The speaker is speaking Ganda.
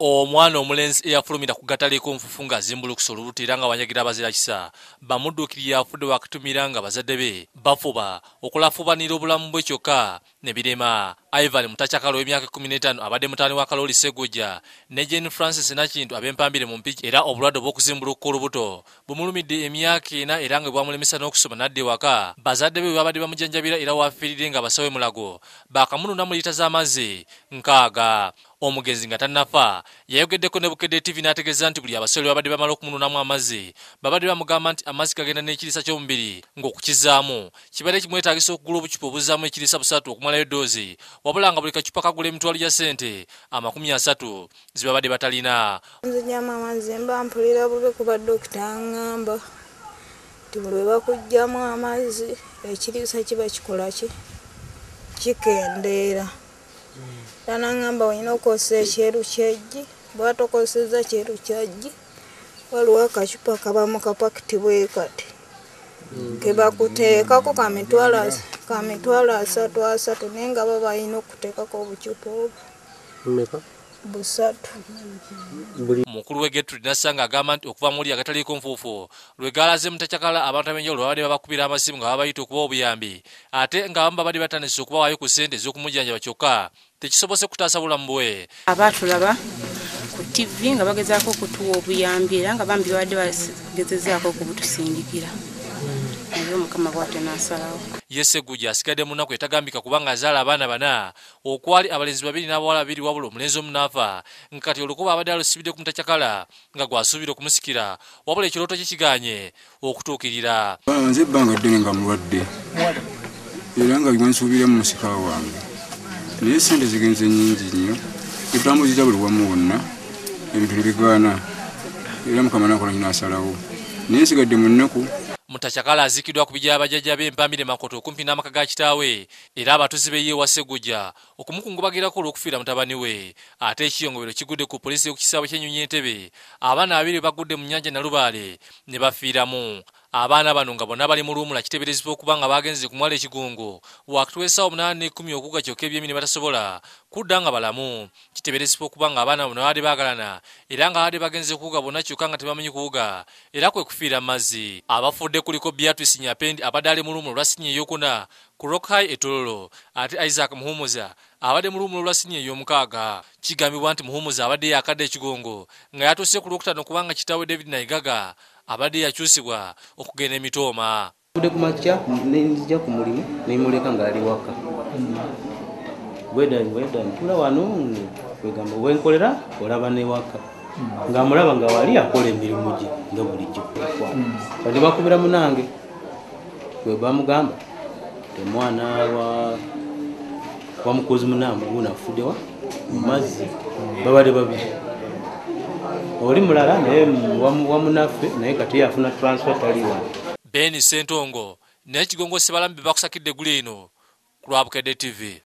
omwana omulenzi eyafulumira ku gataliko nfufu nga azimbulukusa olubuto era nga banyagira abazira kisa bamudduukirira afudde wakutumira nga bazadde be bafuba okulafubanira obulamu bwe kyokka ne birema ivan mutakyakala w'emyaka 15 abadde mutani wa kaloli segoja ne jen francis nakintu abempambire mu mpiki era obulwadde obw'okuzimbulukuka olubuto bumulumidde emyaka ena era nga bwamulemesa n'okusoma nadde waka bazadde be babadde bamujanjabira era wafiirire nga basawe mulago bakamununa mu liita z'amazzi nkaaga omugezi nga tannafa yayogeddeko ne bukedde tv n'ategeeza nti buli abasole babadde bamala okumununamu amazzi babadde bamugamba nti amazzi gagenda n'ekiriisa ky'omubiri ng'okukizaamu kibadde kimwetagisa okugula obucupa obuzzaamu ekiriisa busatu okumalayo eddoozi wabula nga buli kacupa kagula emitwalo gya ssente amakumi asatu zibabadde batalina nzijamu amazzi mba mpulira bube kuba dokita aŋŋamba nti buli bwebakugjamu amazzi ekiriisa kiba kikola ki kikendeera yanangamba olina okozesa ekyeru kyejgi bwatokozeza kyeru kyajgi waliwo akacupa kabamu kapakiti bwe kati kebakuteekako kamitwalo asatu asatu naye nga babalina okuteekako obucupa obwo mukulu wegetrud nasanga agamba nti okuva muli agataliiko nfuufu lwegalaze mutakyakala abantu ab'enjawulo babadde babakubira amasimu nga babayita okubawa obuyambi ate ngaabamu babadde batandise okubawaayo ku sente ez'okumujjanjaba kyokka tekisobose kutasa bulamu bwe abatulaba ku tv nga bagezaako okutuwa obuyambi era nga bambi babadde bagezezaako okubutusindikira naye omukama bwate nasalawo yeseguja asigadde munaku etagambika kubanga azaala abaana bana okwali abalenzi babiri n'abawala babiri wabula omulenzi omunaafa nkati olukuba abadde alusibidde ku mutakyakala nga gwasuubira okumusikira wabula ekirooto kye kigaanye okutuukirira nze ebbanga ddene nga mulwadde era nga gwensuubiremu musikawo wange naye esente zigenze nyingi nnyo ebitambuziza buli wamu wonna ebintu tebigaana era mukama nakola nnasalawo naye sigadde mu nnaku mutakyakala aziikidwa ku bijaa bajjajja b'empambire makoto okumpi n'amaka ga kitaawe era abatuzi beyeewaseguja okumukungubagirako olw'okufiira mutabani we ate ekiyongobero kigudde ku poliisi y'okukisaabo ky'ennyonyi entebe abaana babiri bagudde mu nnyanja nalubaale ne bafiiramu abaana bano nga bonna bali mu luwumula kiteeberezebwa okuba nga bagenze kumwala ekigongo wakati w'essaawo 8 okuga kyokka ebyemirimu batasobola kudda nga balamu kiteeberezebwa okuba nga abaana bano baali baagalana era nga baali bagenze kuwuga bonna kyokka nga tebamanyi kuwuga era kwe kufiira mazzi abafudde kuliko beatrice nyapendi abadde ali mu luwumula olwa sinya eyokuna ku rokhai etololo ate isaac muhumuza abadde mu luwumula olwa sinya ey'omukaaga kigambibwa nti muhumuza abadde yakadde ekigongo nga yatuuse ku lwokutano kubanga kitaawe david naigaga abadde yakyusibwa okugenda emitooma tude ku makya nenzija ku mulimu nemuleka ngaali waka wedan wedan tula wano egamba wenkolera olaba newaka ngaamulaba nga wali akola emirimu gye nga bulijjo kati bakubira munange we bamugamba temwana wa mukozi munamugunafuddewa mumazzi babadde babiri oli mulala naye wamunaffe naye kati yafuna transfer taliwa beni sentongo nekigongo sebalambi bakusakidde guli ino kulwabukedde tv